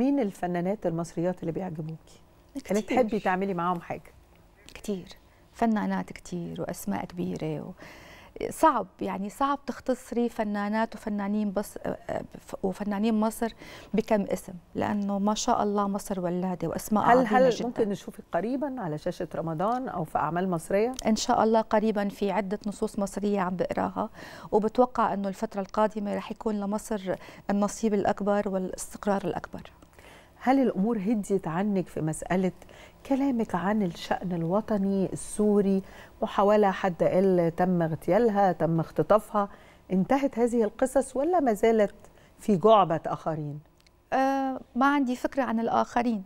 مين الفنانات المصريات اللي بيعجبوكي؟ كتير. اللي تحبي تعملي معاهم حاجة؟ كتير فنانات كتير وأسماء كبيرة و... صعب يعني صعب تختصري فنانات وفنانين بس وفنانين مصر بكم اسم لانه ما شاء الله مصر ولاده واسماء هل هل جداً. ممكن نشوفك قريبا على شاشه رمضان او في اعمال مصريه ان شاء الله قريبا في عده نصوص مصريه عم بقراها وبتوقع انه الفتره القادمه رح يكون لمصر النصيب الاكبر والاستقرار الاكبر هل الامور هديت عنك في مساله كلامك عن الشان الوطني السوري محاوله حد قال تم اغتيالها تم اختطافها انتهت هذه القصص ولا ما زالت في جعبه اخرين آه ما عندي فكره عن الاخرين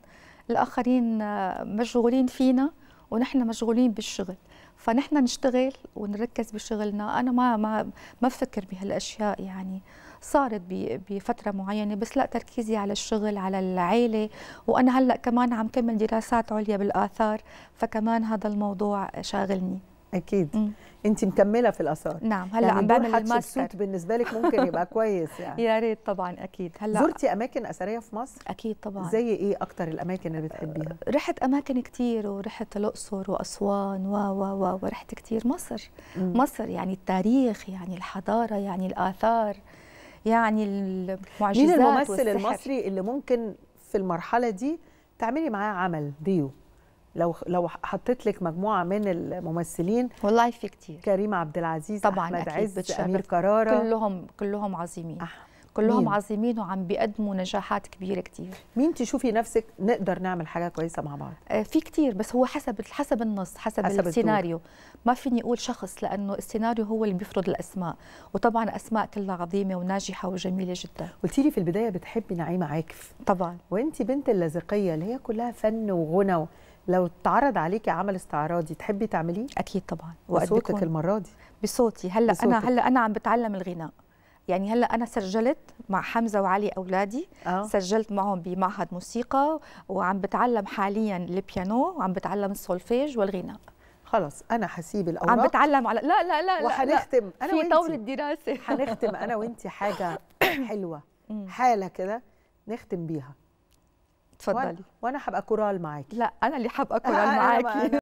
الاخرين آه، مشغولين فينا ونحن مشغولين بالشغل فنحن نشتغل ونركز بشغلنا انا ما ما ما بفكر بهالاشياء يعني صارت بفتره معينه بس لا تركيزي على الشغل على العيله وانا هلا كمان عم كمل دراسات عليا بالاثار فكمان هذا الموضوع شاغلني اكيد مم. انت مكمله في الاثار نعم هلا يعني عم بعمل الماستر بالنسبه لك ممكن يبقى كويس يعني يا ريت طبعا اكيد هلا زرتي اماكن اثريه في مصر اكيد طبعا زي ايه اكتر الاماكن اللي بتحبيها آه، رحت اماكن كتير ورحت الاقصر واسوان و و و ورحت كتير مصر مم. مصر يعني التاريخ يعني الحضاره يعني الاثار يعني المعجزات مين الممثل والسحر. المصري اللي ممكن في المرحله دي تعملي معاه عمل ديو لو لو حطيت لك مجموعه من الممثلين والله في كتير كريم عبد العزيز طبعا احمد عز امير كرارة كلهم كلهم عظيمين أح... كلهم مين؟ عظيمين وعم بيقدموا نجاحات كبيره كتير مين تشوفي نفسك نقدر نعمل حاجه كويسه مع بعض آه، في كتير بس هو حسب حسب النص حسب, حسب السيناريو الدور. ما فيني اقول شخص لانه السيناريو هو اللي بيفرض الاسماء وطبعا اسماء كلها عظيمه وناجحه وجميله جدا قلتي لي في البدايه بتحبي نعيمه عاكف طبعا وانت بنت اللاذقيه اللي هي كلها فن وغنى لو اتعرض عليكي عمل استعراضي تحبي تعمليه اكيد طبعا وصوتك المره دي بصوتي هلا بصوتك. انا هلا انا عم بتعلم الغناء يعني هلا انا سجلت مع حمزه وعلي اولادي أوه. سجلت معهم بمعهد موسيقى وعم بتعلم حاليا البيانو وعم بتعلم السولفيج والغناء خلص انا حسيب الاوراق عم بتعلم على لا لا لا وحنختم انا في طور الدراسه حنختم انا وانت حاجه حلوه حاله كده نختم بيها اتفضلي وانا هبقى كورال معاكي لا انا اللي هبقى كورال معاكي